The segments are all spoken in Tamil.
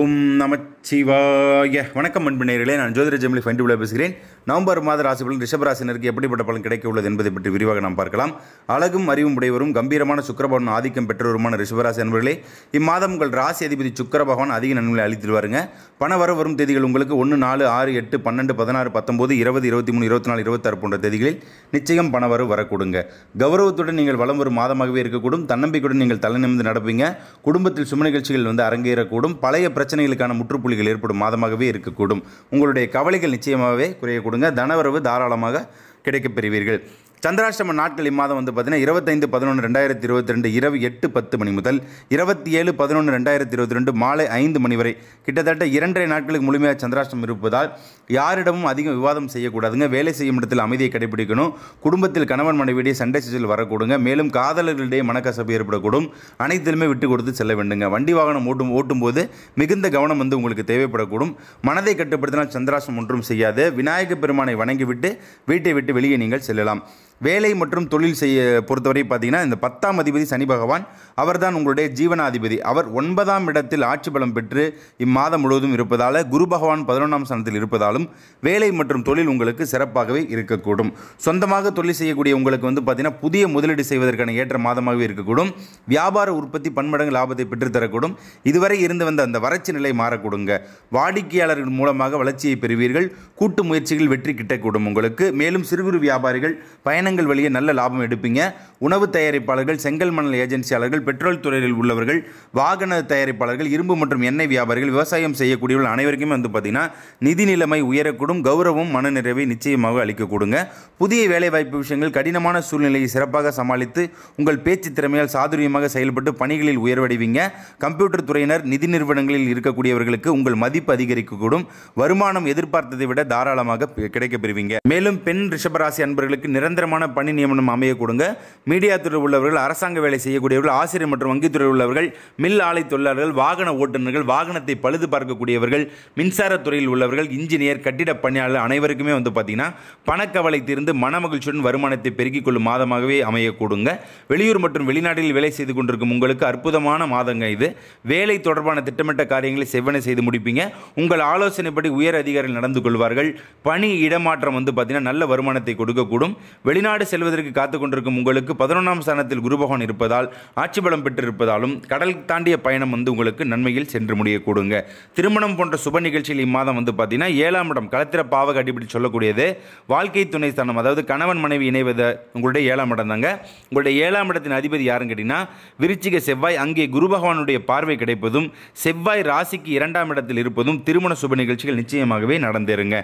ഓം നമ சிவாய வணக்கம் அன்பினர்களே நான் ஜோதிர ஜெமிலி ஃபைன் பேசுகிறேன் நவம்பர் மாத ராசி பலன் ரிஷபராசினருக்கு எப்படிப்பட்ட பலன் கிடைக்க உள்ளது என்பதை பற்றி விரிவாக நாம் பார்க்கலாம் அழகும் அறிவும் உடையவரும் கம்பீரமான சுக்கரபவன் ஆதிக்கம் பெற்றவருமான ரிஷபராசி அன்பர்களே இம்மாதம் உங்கள் ராசி அதிபதி சுக்கர பகவான் அதிக நன்மையை அளித்துடுவாருங்க பண வர வரும் தேதிகள் உங்களுக்கு ஒன்று நாலு ஆறு எட்டு பன்னெண்டு பதினாறு பத்தொம்போது இருபது இருபத்தி மூணு இருபத்தி நாலு இருபத்தாறு போன்ற தேதிகளில் நிச்சயம் பண வரவு வரக்கூடுங்க கௌரவத்துடன் நீங்கள் வளம் வரும் மாதமாகவே இருக்கக்கூடும் தன்னம்பிக்கையுடன் நீங்கள் தலைநிமிந்து நடப்பீங்க குடும்பத்தில் சும நிகழ்ச்சிகள் வந்து அரங்கேறக்கூடும் பழைய பிரச்சனைகளுக்கான முற்றுப்புள்ளி புள்ளிகள் ஏற்படும் மாதமாகவே இருக்கக்கூடும் உங்களுடைய கவலைகள் நிச்சயமாகவே குறைய கொடுங்க தனவரவு தாராளமாக கிடைக்கப் பெறுவீர்கள் சந்திராஷ்டம நாட்கள் இம்மாதம் வந்து பார்த்தீங்கன்னா இருபத்தைந்து பதினொன்று ரெண்டாயிரத்தி இருபத்தி ரெண்டு இரவு எட்டு பத்து மணி முதல் இருபத்தி ஏழு பதினொன்று ரெண்டாயிரத்தி இருபத்தி ரெண்டு மாலை ஐந்து மணி வரை கிட்டத்தட்ட இரண்டரை நாட்களுக்கு முழுமையாக சந்திராஷ்டம் இருப்பதால் யாரிடமும் அதிகம் விவாதம் செய்யக்கூடாதுங்க வேலை செய்யும் இடத்தில் அமைதியை கடைபிடிக்கணும் குடும்பத்தில் கணவன் மனைவியிடையே சண்டை சச்சல் வரக்கூடுங்க மேலும் காதலர்களிடையே மனக்கசப்பு ஏற்படக்கூடும் அனைத்திலுமே விட்டு கொடுத்து செல்ல வேண்டுங்க வண்டி வாகனம் ஓட்டும் ஓட்டும்போது மிகுந்த கவனம் வந்து உங்களுக்கு தேவைப்படக்கூடும் மனதை கட்டுப்படுத்தினால் சந்திராஷ்டம் ஒன்றும் செய்யாது விநாயகப் பெருமானை வணங்கிவிட்டு வீட்டை விட்டு வெளியே நீங்கள் செல்லலாம் வேலை மற்றும் தொழில் செய்ய பொறுத்தவரை பார்த்தீங்கன்னா இந்த பத்தாம் அதிபதி சனி பகவான் அவர்தான் உங்களுடைய ஜீவனாதிபதி அவர் ஒன்பதாம் இடத்தில் ஆட்சி பலம் பெற்று இம்மாதம் முழுவதும் இருப்பதால் குரு பகவான் பதினொன்றாம் ஸ்தானத்தில் இருப்பதாலும் வேலை மற்றும் தொழில் உங்களுக்கு சிறப்பாகவே இருக்கக்கூடும் சொந்தமாக தொழில் செய்யக்கூடிய உங்களுக்கு வந்து பார்த்தீங்கன்னா புதிய முதலீடு செய்வதற்கான ஏற்ற மாதமாகவே இருக்கக்கூடும் வியாபார உற்பத்தி பன்மடங்கு லாபத்தை பெற்றுத்தரக்கூடும் இதுவரை இருந்து வந்த அந்த வறட்சி நிலை மாறக்கூடுங்க வாடிக்கையாளர்கள் மூலமாக வளர்ச்சியை பெறுவீர்கள் கூட்டு முயற்சிகள் வெற்றி கிட்டக்கூடும் உங்களுக்கு மேலும் சிறு குறு வியாபாரிகள் பயண பயணங்கள் வழியே நல்ல லாபம் எடுப்பீங்க உணவு தயாரிப்பாளர்கள் செங்கல் மணல் ஏஜென்சியாளர்கள் பெட்ரோல் துறையில் உள்ளவர்கள் வாகன தயாரிப்பாளர்கள் இரும்பு மற்றும் எண்ணெய் வியாபாரிகள் விவசாயம் செய்யக்கூடியவர்கள் அனைவருக்குமே வந்து பார்த்திங்கன்னா நிதி நிலைமை உயரக்கூடும் கௌரவம் மனநிறைவை நிச்சயமாக அளிக்கக்கூடுங்க புதிய வேலைவாய்ப்பு விஷயங்கள் கடினமான சூழ்நிலையை சிறப்பாக சமாளித்து உங்கள் பேச்சு திறமையால் சாதுரியமாக செயல்பட்டு பணிகளில் உயர்வடைவீங்க கம்ப்யூட்டர் துறையினர் நிதி நிறுவனங்களில் இருக்கக்கூடியவர்களுக்கு உங்கள் மதிப்பு அதிகரிக்கக்கூடும் வருமானம் எதிர்பார்த்ததை விட தாராளமாக கிடைக்கப்பெறுவீங்க மேலும் பெண் ரிஷபராசி அன்பர்களுக்கு நிரந்தரமான சுமூகமான பணி நியமனம் அமைய கொடுங்க மீடியா துறையில் உள்ளவர்கள் அரசாங்க வேலை செய்யக்கூடியவர்கள் ஆசிரியர் மற்றும் வங்கித்துறையில் உள்ளவர்கள் மில் ஆலை தொழிலாளர்கள் வாகன ஓட்டுநர்கள் வாகனத்தை பழுது பார்க்கக்கூடியவர்கள் மின்சாரத்துறையில் உள்ளவர்கள் இன்ஜினியர் கட்டிட பணியாளர் அனைவருக்குமே வந்து பார்த்தீங்கன்னா பணக்கவலை தீர்ந்து மன மகிழ்ச்சியுடன் வருமானத்தை பெருக்கிக் கொள்ளும் மாதமாகவே அமைய கொடுங்க வெளியூர் மற்றும் வெளிநாட்டில் வேலை செய்து கொண்டிருக்கும் உங்களுக்கு அற்புதமான மாதங்க இது வேலை தொடர்பான திட்டமிட்ட காரியங்களை செவ்வனை செய்து முடிப்பீங்க உங்கள் ஆலோசனைப்படி உயர் அதிகாரிகள் நடந்து கொள்வார்கள் பணி இடமாற்றம் வந்து பார்த்தீங்கன்னா நல்ல வருமானத்தை கொடுக்கக்கூடும் வெளிநாட்டு வெளிநாடு செல்வதற்கு காத்து கொண்டிருக்கும் உங்களுக்கு பதினொன்றாம் ஸ்தானத்தில் குரு பகவான் இருப்பதால் ஆட்சி பலம் பெற்றிருப்பதாலும் கடல் தாண்டிய பயணம் வந்து உங்களுக்கு நன்மையில் சென்று முடியக்கூடுங்க திருமணம் போன்ற சுப நிகழ்ச்சியில் இம்மாதம் வந்து பார்த்தீங்கன்னா ஏழாம் இடம் கலத்திர பாவக அடிப்படி சொல்லக்கூடியது வாழ்க்கை துணை ஸ்தானம் அதாவது கணவன் மனைவி இணைவது உங்களுடைய ஏழாம் இடம் தாங்க உங்களுடைய ஏழாம் இடத்தின் அதிபதி யாருன்னு கேட்டிங்கன்னா விருச்சிக செவ்வாய் அங்கே குரு பகவானுடைய பார்வை கிடைப்பதும் செவ்வாய் ராசிக்கு இரண்டாம் இடத்தில் இருப்பதும் திருமண சுப நிகழ்ச்சிகள் நிச்சயமாகவே நடந்தேருங்க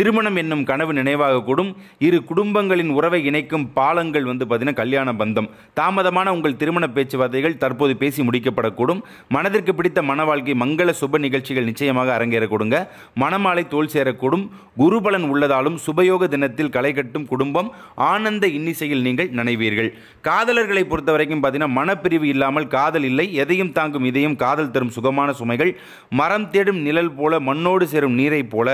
திருமணம் என்னும் கனவு நினைவாக கூடும் இரு குடும்பங்களின் உறவை இணைக்கும் பாலங்கள் வந்து பார்த்தீங்கன்னா கல்யாண பந்தம் தாமதமான உங்கள் திருமண பேச்சுவார்த்தைகள் தற்போது பேசி முடிக்கப்படக்கூடும் மனதிற்கு பிடித்த மன வாழ்க்கை மங்கள சுப நிகழ்ச்சிகள் நிச்சயமாக அரங்கேறக்கூடுங்க மனமாலை தோல் சேரக்கூடும் குருபலன் உள்ளதாலும் சுபயோக தினத்தில் களை கட்டும் குடும்பம் ஆனந்த இன்னிசையில் நீங்கள் நினைவீர்கள் காதலர்களை பொறுத்த வரைக்கும் பார்த்தீங்கன்னா மனப்பிரிவு இல்லாமல் காதல் இல்லை எதையும் தாங்கும் இதையும் காதல் தரும் சுகமான சுமைகள் மரம் தேடும் நிழல் போல மண்ணோடு சேரும் நீரை போல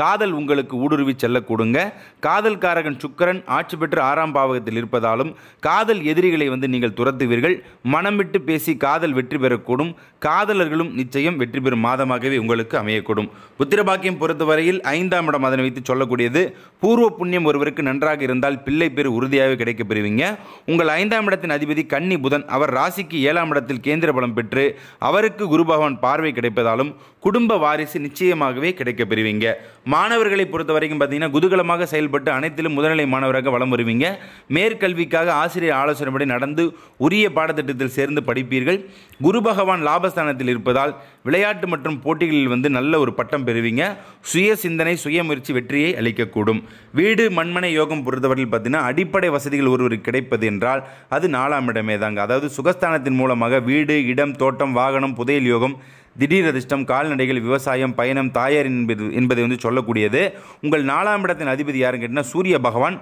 காதல் உங்களுக்கு ஊடுருவி செல்லக்கூடுங்க காதல் காரகன் சுக்கரன் ஆட்சி பெற்று ஆறாம் பாவகத்தில் இருப்பதாலும் காதல் எதிரிகளை வந்து நீங்கள் துரத்துவீர்கள் மனம் விட்டு பேசி காதல் வெற்றி பெறக்கூடும் காதலர்களும் நிச்சயம் வெற்றி பெறும் மாதமாகவே உங்களுக்கு அமையக்கூடும் புத்திரபாக்கியம் பொறுத்தவரையில் ஐந்தாம் இடம் அதனை வைத்து சொல்லக்கூடியது பூர்வ புண்ணியம் ஒருவருக்கு நன்றாக இருந்தால் பிள்ளை பேர் உறுதியாக கிடைக்கப் பெறுவீங்க உங்கள் ஐந்தாம் இடத்தின் அதிபதி கன்னி புதன் அவர் ராசிக்கு ஏழாம் இடத்தில் கேந்திர பலம் பெற்று அவருக்கு குரு பகவான் பார்வை கிடைப்பதாலும் குடும்ப வாரிசு நிச்சயமாகவே கிடைக்கப் பெறுவீங்க மாணவர்களை பொறுத்த வரைக்கும் பார்த்தீங்கன்னா குதூகலமாக செயல்பட்டு அனைத்திலும் முதல்நிலை மாணவராக வளம் வருவீங்க மேற்கல்விக்காக ஆசிரியர் ஆலோசனைப்படி நடந்து உரிய பாடத்திட்டத்தில் சேர்ந்து படிப்பீர்கள் குரு பகவான் லாபஸ்தானத்தில் இருப்பதால் விளையாட்டு மற்றும் போட்டிகளில் வந்து நல்ல ஒரு பட்டம் பெறுவீங்க சுய சிந்தனை சுய முயற்சி வெற்றியை அளிக்கக்கூடும் வீடு மண்மனை யோகம் பொறுத்தவரையில் பார்த்தீங்கன்னா அடிப்படை வசதிகள் ஒருவருக்கு கிடைப்பது என்றால் அது நாலாம் இடமே தாங்க அதாவது சுகஸ்தானத்தின் மூலமாக வீடு இடம் தோட்டம் வாகனம் புதையல் யோகம் திடீர் அதிர்ஷ்டம் கால்நடைகள் விவசாயம் பயணம் தாயார் என்பது என்பதை வந்து சொல்லக்கூடியது உங்கள் நாலாம் இடத்தின் அதிபதி யாருன்னு கேட்டால் சூரிய பகவான்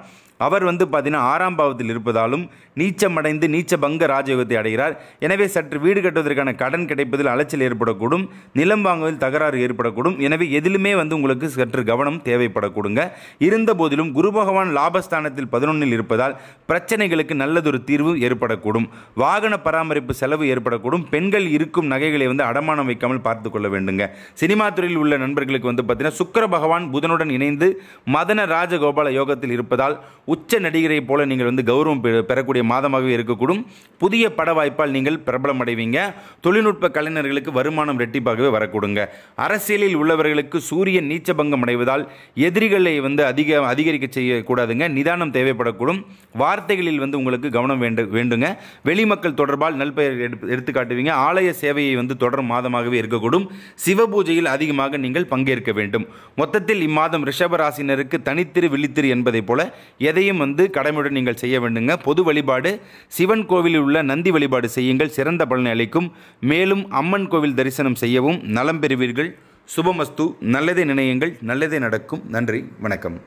அவர் வந்து பார்த்தீங்கன்னா ஆறாம் பாவத்தில் இருப்பதாலும் நீச்சமடைந்து நீச்ச பங்க ராஜயோகத்தை அடைகிறார் எனவே சற்று வீடு கட்டுவதற்கான கடன் கிடைப்பதில் அலைச்சல் ஏற்படக்கூடும் நிலம் வாங்குவதில் தகராறு ஏற்படக்கூடும் எனவே எதிலுமே வந்து உங்களுக்கு சற்று கவனம் தேவைப்படக்கூடுங்க இருந்த போதிலும் குரு பகவான் லாபஸ்தானத்தில் பதினொன்றில் இருப்பதால் பிரச்சனைகளுக்கு நல்லதொரு தீர்வு ஏற்படக்கூடும் வாகன பராமரிப்பு செலவு ஏற்படக்கூடும் பெண்கள் இருக்கும் நகைகளை வந்து அடமானம் வைக்காமல் பார்த்து கொள்ள வேண்டுங்க சினிமா துறையில் உள்ள நண்பர்களுக்கு வந்து பார்த்தீங்கன்னா சுக்கர பகவான் புதனுடன் இணைந்து மதன ராஜகோபால யோகத்தில் இருப்பதால் உச்ச நடிகரை போல நீங்கள் வந்து கௌரவம் பெறக்கூடிய மாதமாகவே இருக்கக்கூடும் புதிய பட வாய்ப்பால் நீங்கள் பிரபலம் அடைவீங்க தொழில்நுட்ப கலைஞர்களுக்கு வருமானம் ரெட்டிப்பாகவே வரக்கூடுங்க அரசியலில் உள்ளவர்களுக்கு சூரியன் நீச்சபங்கம் அடைவதால் எதிரிகளை வந்து அதிக அதிகரிக்க செய்யக்கூடாதுங்க நிதானம் தேவைப்படக்கூடும் வார்த்தைகளில் வந்து உங்களுக்கு கவனம் வேண்டு வேண்டுங்க வெளிமக்கள் தொடர்பால் நல்பெயர் எடுத்து காட்டுவீங்க ஆலய சேவையை வந்து தொடர் மாதமாகவே இருக்கக்கூடும் சிவ பூஜையில் அதிகமாக நீங்கள் பங்கேற்க வேண்டும் மொத்தத்தில் இம்மாதம் ரிஷபராசினருக்கு தனித்திரு விழித்திரு என்பதைப் போல எதை இதையும் வந்து கடமையுடன் நீங்கள் செய்ய வேண்டுங்க பொது வழிபாடு சிவன் கோவிலில் உள்ள நந்தி வழிபாடு செய்யுங்கள் சிறந்த பலனை அளிக்கும் மேலும் அம்மன் கோவில் தரிசனம் செய்யவும் நலம் பெறுவீர்கள் சுபமஸ்து நல்லதே நினையுங்கள் நல்லதே நடக்கும் நன்றி வணக்கம்